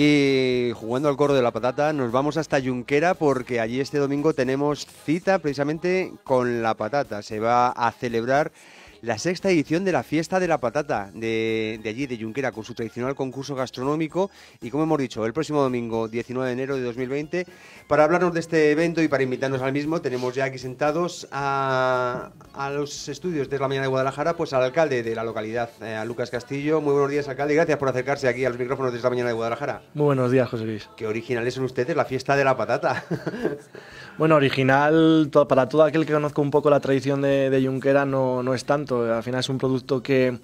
Y jugando al coro de la patata, nos vamos hasta Junquera porque allí este domingo tenemos cita precisamente con la patata. Se va a celebrar la sexta edición de la Fiesta de la Patata de, allí, de Junquera, con su tradicional concurso gastronómico y, como hemos dicho, el próximo domingo 19 de enero de 2020. Para hablarnos de este evento y para invitarnos al mismo, tenemos ya aquí sentados a, los estudios de la mañana de Guadalajara, pues al alcalde de la localidad, eh, a Lucas Castillo. Muy buenos días, alcalde. Gracias por acercarse aquí a los micrófonos de esta mañana de Guadalajara. Muy buenos días, José Luis. Qué originales son ustedes, la Fiesta de la Patata. Bueno, original, para todo aquel que conozco un poco la tradición de, de Junquera no, no, es tanto. Al final es un producto que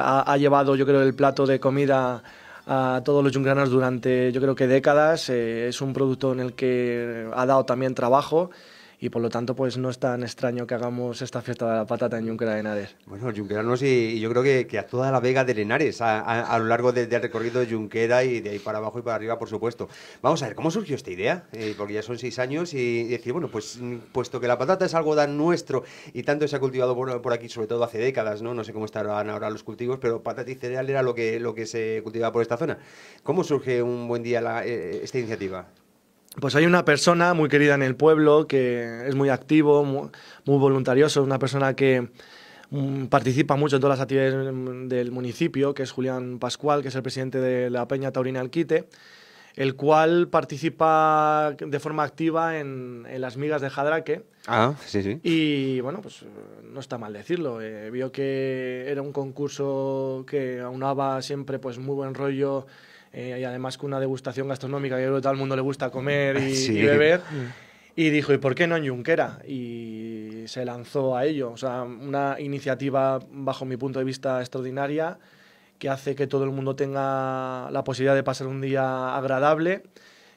ha, llevado, yo creo, el plato de comida a todos los yunqueranos durante, yo creo que décadas. Eh, es un producto en el que ha dado también trabajo y por lo tanto pues no es tan extraño que hagamos esta fiesta de la patata en Junquera de Henares. Bueno, Junquera y, y yo creo que, que, a toda la vega de Henares a, lo largo del recorrido de Junquera y de ahí para abajo y para arriba, por supuesto. Vamos a ver, ¿cómo surgió esta idea? Eh, porque ya son seis años y, decir, bueno, pues mm, puesto que la patata es algo tan nuestro y tanto se ha cultivado por, aquí, sobre todo hace décadas, ¿no? No sé cómo estarán ahora los cultivos, pero patata y cereal era lo que, lo que se cultivaba por esta zona. ¿Cómo surge un buen día eh, esta iniciativa? pues hay una persona muy querida en el pueblo que es muy activo, muy, voluntarioso, una persona que mm, participa mucho en todas las actividades mm, del municipio, que es Julián Pascual, que es el presidente de la Peña Taurina Alquite, el cual participa de forma activa en, las migas de Jadraque. Ah, sí, sí. Y bueno, pues no está mal decirlo. Eh, vio que era un concurso que aunaba siempre pues muy buen rollo eh, y además con una degustación gastronómica, que a todo el mundo le gusta comer y, beber. Y dijo, ¿y por qué no en Junquera? Y se lanzó a ello. O sea, una iniciativa, bajo mi punto de vista, extraordinaria, que hace que todo el mundo tenga la posibilidad de pasar un día agradable,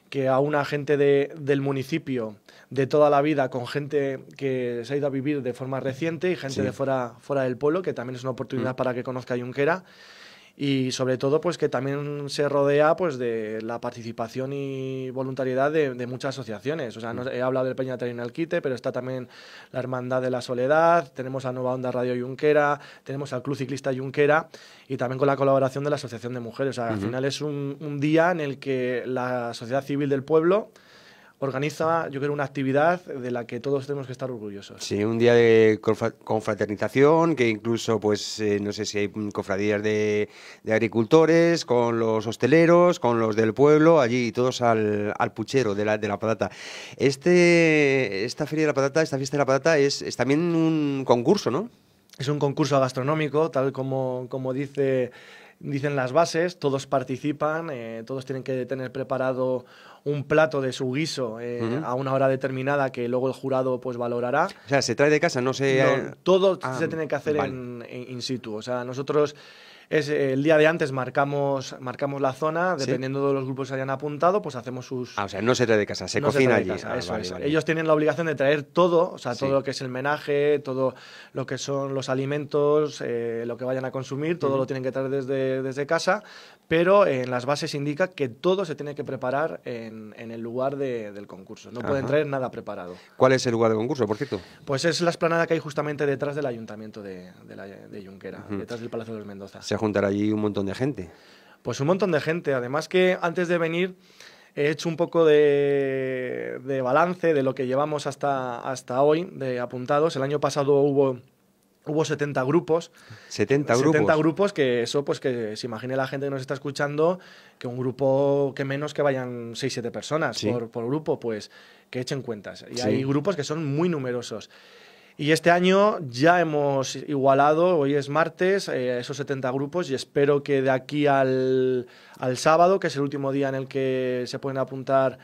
que a una gente de, del municipio de toda la vida, con gente que se ha ido a vivir de forma reciente y gente de fuera, fuera del pueblo, que también es una oportunidad mm. para que conozca a y sobre todo pues que también se rodea pues de la participación y voluntariedad de, muchas asociaciones o sea no, mm. he hablado del Peña Terrenal Alquite pero está también la Hermandad de la Soledad tenemos a Nueva Onda Radio Yunquera tenemos al Club Ciclista Yunquera y también con la colaboración de la Asociación de Mujeres o sea al final es un día en el que la sociedad civil del pueblo organiza, yo creo, una actividad de la que todos tenemos que estar orgullosos. Sí, un día de confraternización, que incluso, pues, eh, no sé si hay cofradías de, de, agricultores, con los hosteleros, con los del pueblo, allí todos al, al puchero de la, de la patata. Este, esta feria de la patata, esta fiesta de la patata es, también un concurso, ¿no? Es un concurso gastronómico, tal como, como dice dicen las bases, todos participan, eh, todos tienen que tener preparado un plato de su guiso eh, a una hora determinada que luego el jurado pues valorará. O sea, se trae de casa, no se... todo ah, se tiene que hacer en, in situ. O sea, nosotros es eh, el día de antes marcamos, marcamos la zona, dependiendo de los grupos que hayan apuntado, pues hacemos sus... Ah, o sea, no se trae de casa, se cocina allí. Ellos tienen la obligación de traer todo, o sea, todo lo que es el menaje, todo lo que son los alimentos, eh, lo que vayan a consumir, todo lo tienen que traer desde, casa, pero en las bases indica que todo se tiene que preparar en, el lugar del concurso. No pueden traer nada preparado. ¿Cuál es el lugar de concurso, por cierto? Pues es la esplanada que hay justamente detrás del ayuntamiento de, de, Junquera, detrás del Palacio de los Mendoza juntar allí un montón de gente. Pues un montón de gente. Además que antes de venir he hecho un poco de, balance de lo que llevamos hasta, hasta hoy de apuntados. El año pasado hubo hubo 70 grupos. 70 grupos. 70 grupos que eso, pues que se imagine la gente que nos está escuchando, que un grupo que menos que vayan 6-7 personas por, grupo, pues que echen cuentas. Y hay grupos que son muy numerosos. Y este año ya hemos igualado, hoy es martes, eh, esos 70 grupos y espero que de aquí al, al, sábado, que es el último día en el que se pueden apuntar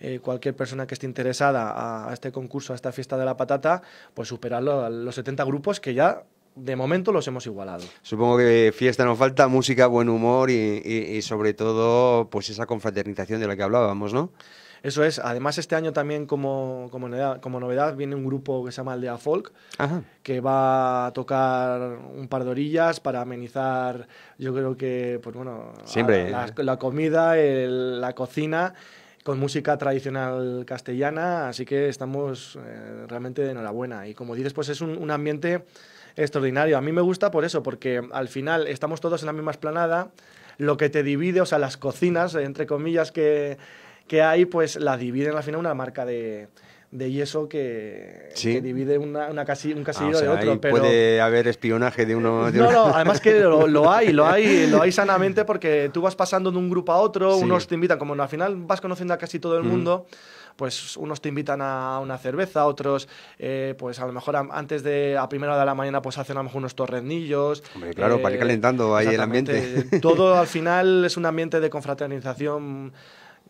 eh, cualquier persona que esté interesada a, este concurso, a esta fiesta de la patata, pues superarlo a los 70 grupos que ya de momento los hemos igualado. Supongo que fiesta nos falta, música, buen humor y, y sobre todo pues esa confraternización de la que hablábamos, ¿no? Eso es. Además, este año también como, como, novedad, viene un grupo que se llama Aldea Folk, que va a tocar un par de orillas para amenizar, yo creo que, pues bueno, Siempre, la, comida, la cocina con música tradicional castellana, así que estamos eh, realmente de enhorabuena. Y como dices, pues es un, un ambiente extraordinario. A mí me gusta por eso, porque al final estamos todos en la misma esplanada, lo que te divide, o sea, las cocinas, entre comillas, que, que hay, pues la dividen al final una marca de, de yeso que, divide una, una casi, un ah, casillero de otro. Ahí Puede haber espionaje de uno. De no, no, además que lo, hay, lo hay, lo hay sanamente porque tú vas pasando de un grupo a otro, unos te invitan, como al final vas conociendo a casi todo el mm. mundo pues unos te invitan a una cerveza, otros, eh, pues a lo mejor antes de a primera hora de la mañana, pues hacen a lo mejor unos torrenillos. Hombre, claro, para ir eh, calentando ahí el ambiente. Todo al final es un ambiente de confraternización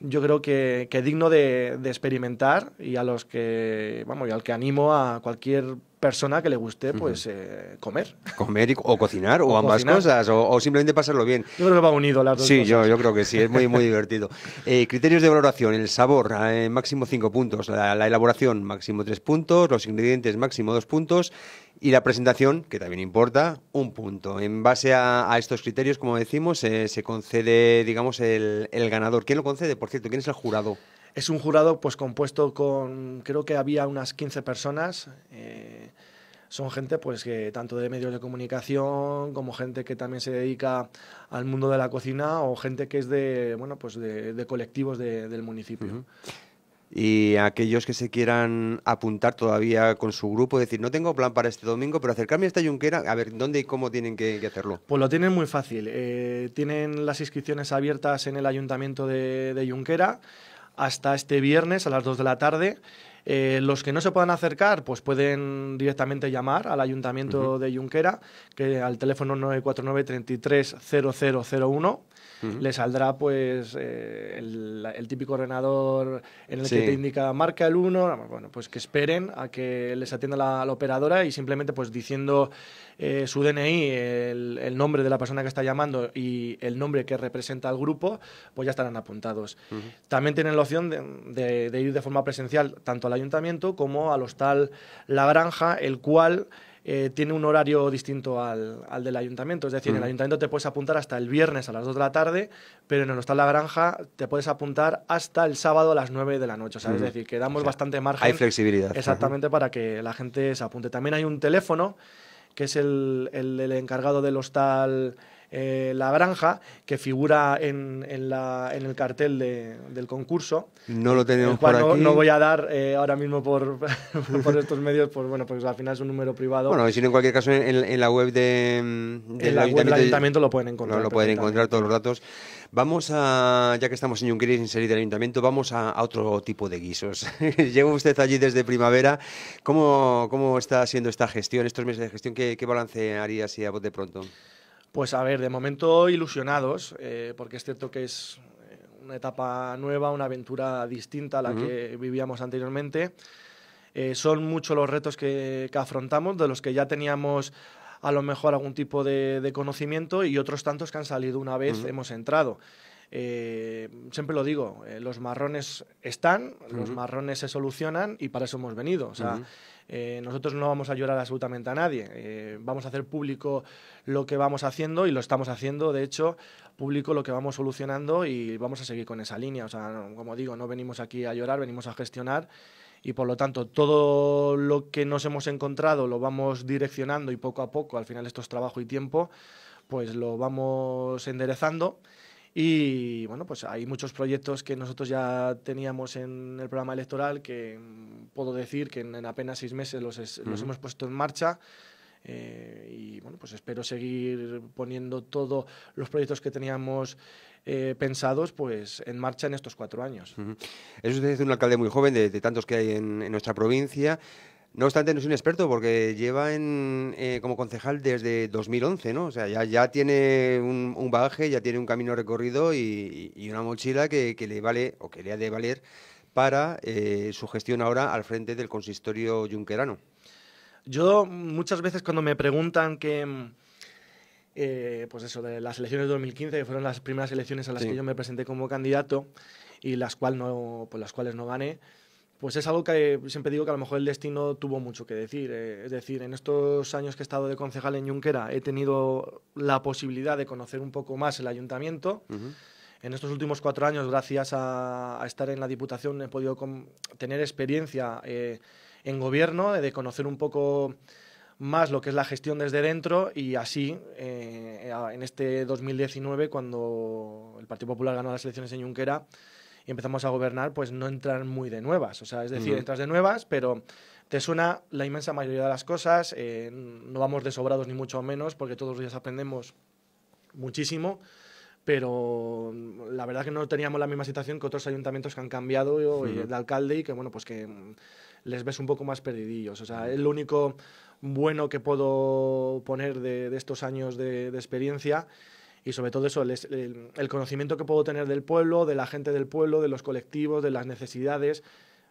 yo creo que, que digno de, de, experimentar y a los que, vamos, y al que animo a cualquier persona que le guste pues eh, comer. Comer o cocinar o, ambas cosas o, simplemente pasarlo bien. Yo creo que va unido las dos sí, Yo, yo creo que sí, es muy muy divertido. Eh, criterios de valoración, el sabor eh, máximo cinco puntos, la, elaboración máximo tres puntos, los ingredientes máximo dos puntos y la presentación, que también importa, un punto. En base a, estos criterios, como decimos, se concede, digamos, el, el, ganador. ¿Quién lo concede, por cierto? ¿Quién es el jurado? Es un jurado pues compuesto con, creo que había unas 15 personas. Eh son gente pues que tanto de medios de comunicación como gente que también se dedica al mundo de la cocina o gente que es de bueno pues de, colectivos del municipio. Y aquellos que se quieran apuntar todavía con su grupo, decir, no tengo plan para este domingo, pero acercarme a esta yunquera, a ver, ¿dónde y cómo tienen que, hacerlo? Pues lo tienen muy fácil. Eh, tienen las inscripciones abiertas en el ayuntamiento de, de Yunquera hasta este viernes a las 2 de la tarde. Eh, los que no se puedan acercar, pues pueden directamente llamar al Ayuntamiento de Junquera, que al teléfono 949 33 le saldrá pues eh, el, típico ordenador en el que te indica marca el 1, bueno, pues que esperen a que les atienda la, operadora y simplemente pues diciendo eh, su DNI, el, nombre de la persona que está llamando y el nombre que representa al grupo, pues ya estarán apuntados. También tienen la opción de, ir de forma presencial tanto a ayuntamiento como al hostal La Granja, el cual eh, tiene un horario distinto al, al del ayuntamiento. Es decir, en el mm. ayuntamiento te puedes apuntar hasta el viernes a las 2 de la tarde, pero en el Hostal La Granja te puedes apuntar hasta el sábado a las 9 de la noche. O sea, Es mm. decir, que damos bastante margen. Hay flexibilidad. Exactamente, para que la gente se apunte. También hay un teléfono que es el encargado del hostal eh, la Granja, que figura en, el cartel del concurso. No lo tenemos No, voy a dar eh, ahora mismo por, por estos medios, pues bueno, porque al final es un número privado. Bueno, si en cualquier caso en, la web de, mm, del la ayuntamiento, web lo pueden encontrar. lo pueden encontrar todos los datos. Vamos a, ya que estamos en un en salir del ayuntamiento, vamos a, otro tipo de guisos. llega usted allí desde primavera. ¿Cómo, ¿Cómo está siendo esta gestión, estos meses de gestión? ¿Qué, qué balance haría si a vos de pronto? Pues a ver, de momento ilusionados, eh, porque es cierto que es eh, una etapa nueva, una aventura distinta a la que vivíamos anteriormente. Eh, son muchos los retos que, afrontamos, de los que ya teníamos a lo mejor algún tipo de, conocimiento y otros tantos que han salido una vez hemos entrado. Eh, siempre lo digo, eh, los marrones están, los marrones se solucionan y para eso hemos venido. Eh, nosotros no vamos a llorar absolutamente a nadie. vamos a hacer público lo que vamos haciendo y lo estamos haciendo, de hecho, público lo que vamos solucionando y vamos a seguir con esa línea. O sea, como digo, no venimos aquí a llorar, venimos a gestionar y por lo tanto todo lo que nos hemos encontrado lo vamos direccionando y poco a poco, al final esto es trabajo y tiempo, pues lo vamos enderezando y bueno, pues hay muchos proyectos que nosotros ya teníamos en el programa electoral que mm, puedo decir que en, apenas seis meses los, los hemos puesto en marcha. Eh, y bueno, pues espero seguir poniendo todos los proyectos que teníamos eh, pensados pues en marcha en estos cuatro años. Es usted un alcalde muy joven, de, tantos que hay en nuestra provincia. No obstante, no es un experto porque lleva eh, como concejal desde 2011, ¿no? O sea, ya, tiene un, bagaje, ya tiene un camino recorrido y, una mochila que, le vale o que le ha de valer para eh, su gestión ahora al frente del consistorio yunquerano. Yo muchas veces cuando me preguntan que... Mm, eh, pues eso, de las elecciones de 2015, que fueron las primeras elecciones a las que yo me presenté como candidato y las, no, las cuales no gané, pues es algo que siempre digo que a lo mejor el destino tuvo mucho que decir. Eh, es decir, en estos años que he estado de concejal en Junquera he tenido la posibilidad de conocer un poco más el ayuntamiento. En estos últimos cuatro años, gracias a, estar en la Diputación, he podido tener experiencia eh, en gobierno, eh, de conocer un poco más lo que es la gestión desde dentro y así en este 2019, cuando el Partido Popular ganó las elecciones en Junquera, y empezamos a gobernar, pues no entran muy de nuevas. O sea, es decir, entras de nuevas, pero te suena la inmensa mayoría de las cosas, eh, no vamos desobrados ni mucho menos, porque todos los días aprendemos muchísimo pero la verdad que no teníamos la misma situación que otros ayuntamientos que han cambiado eh, y el alcalde y que bueno pues que les ves un poco más perdidillos o sea el lo único bueno que puedo poner de, estos años de experiencia y sobre todo eso, el, conocimiento que puedo tener del pueblo, de la gente del pueblo, de los colectivos, de las necesidades.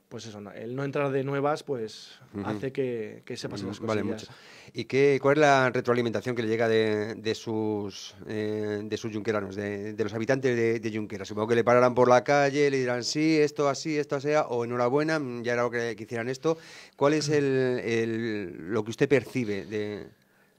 Pues eso, el no entrar de nuevas, pues hace que, se pasen las cosas. Vale, mucho. ¿Y qué, cuál es la retroalimentación que le llega de, de sus eh, de sus yunqueranos, de, los habitantes de, de Supongo que le pararán por la calle, le dirán sí, esto así, esto sea o enhorabuena, ya era lo que, hicieran esto. ¿Cuál es lo que usted percibe de,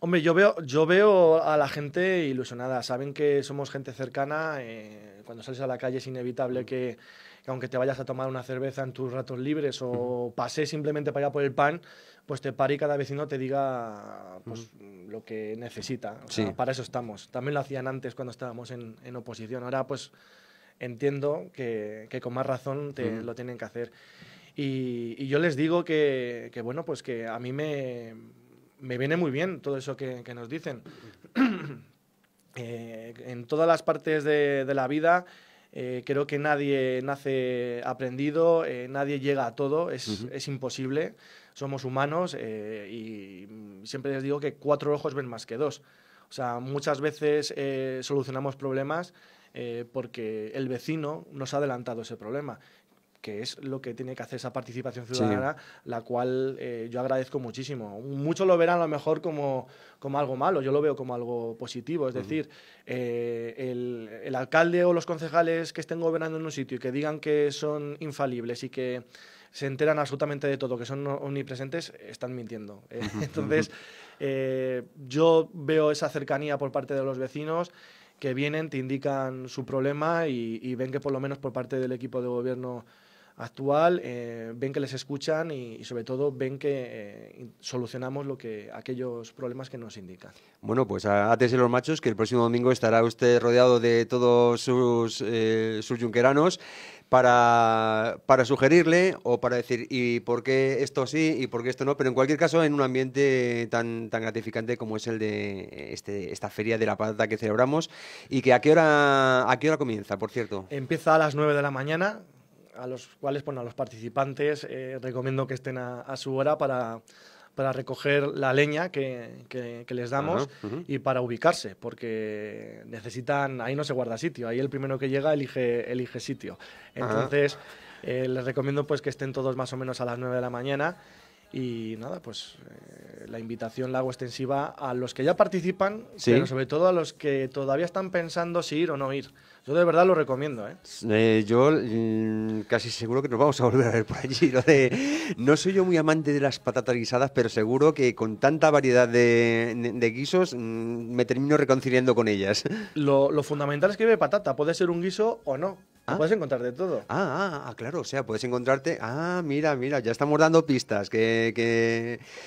Hombre, yo veo, yo veo a la gente ilusionada. Saben que somos gente cercana. Eh, cuando sales a la calle es inevitable que, aunque te vayas a tomar una cerveza en tus ratos libres o pases simplemente para ir a por el pan, pues te pare y cada vecino te diga pues, lo que necesita. O sea, Para eso estamos. También lo hacían antes cuando estábamos en, oposición. Ahora, pues entiendo que, con más razón te, lo tienen que hacer. Y, yo les digo que, que, bueno, pues que a mí me me viene muy bien todo eso que, nos dicen. Eh, en todas las partes de, la vida eh, creo que nadie nace aprendido, eh, nadie llega a todo, es, es imposible. Somos humanos y siempre les digo que cuatro ojos ven más que dos. O sea, muchas veces solucionamos problemas porque el vecino nos ha adelantado ese problema que es lo que tiene que hacer esa participación ciudadana, la cual eh, yo agradezco muchísimo. Muchos lo verán a lo mejor como, algo malo, yo lo veo como algo positivo. Es decir, eh, el, alcalde o los concejales que estén gobernando en un sitio y que digan que son infalibles y que se enteran absolutamente de todo, que son omnipresentes, están mintiendo. ¿eh? Entonces, yo veo esa cercanía por parte de los vecinos que vienen, te indican su problema y ven que por lo menos por parte del equipo de gobierno actual, eh, ven que les escuchan y, sobre todo ven que eh, solucionamos lo que, aquellos problemas que nos indican. Bueno, pues átese los machos, que el próximo domingo estará usted rodeado de todos sus, eh, sus para, para sugerirle o para decir y por qué esto sí y por qué esto no, pero en cualquier caso en un ambiente tan, tan gratificante como es el de eh, este, esta feria de la pata que celebramos y que a qué hora a qué hora comienza, por cierto. Empieza a las 9 de la mañana, a los cuales bueno, a los participantes eh, recomiendo que estén a, su hora para, para recoger la leña que, les damos y para ubicarse, porque necesitan, ahí no se guarda sitio, ahí el primero que llega elige, elige sitio. Entonces, eh, les recomiendo pues que estén todos más o menos a las 9 de la mañana y nada, pues eh, la invitación la hago extensiva a los que ya participan, pero sobre todo a los que todavía están pensando si ir o no ir. Yo de verdad lo recomiendo, ¿eh? eh yo mm, casi seguro que nos vamos a volver a ver por allí. no soy yo muy amante de las patatas guisadas, pero seguro que con tanta variedad de, guisos mm, me termino reconciliando con ellas. Lo, fundamental es que ve patata. Puede ser un guiso o no. Ah. Puedes encontrar de todo. Ah ah, ah, ah, claro, o sea, puedes encontrarte. Ah, mira, mira, ya estamos dando pistas, que,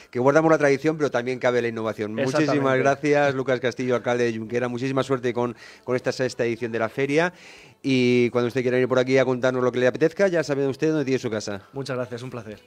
que, guardamos la tradición, pero también cabe la innovación. Muchísimas gracias, Lucas Castillo, alcalde de Junquera. Muchísima suerte con, con esta sexta edición de la feria. Y cuando usted quiera ir por aquí a contarnos lo que le apetezca, ya sabe usted dónde tiene su casa. Muchas gracias, un placer.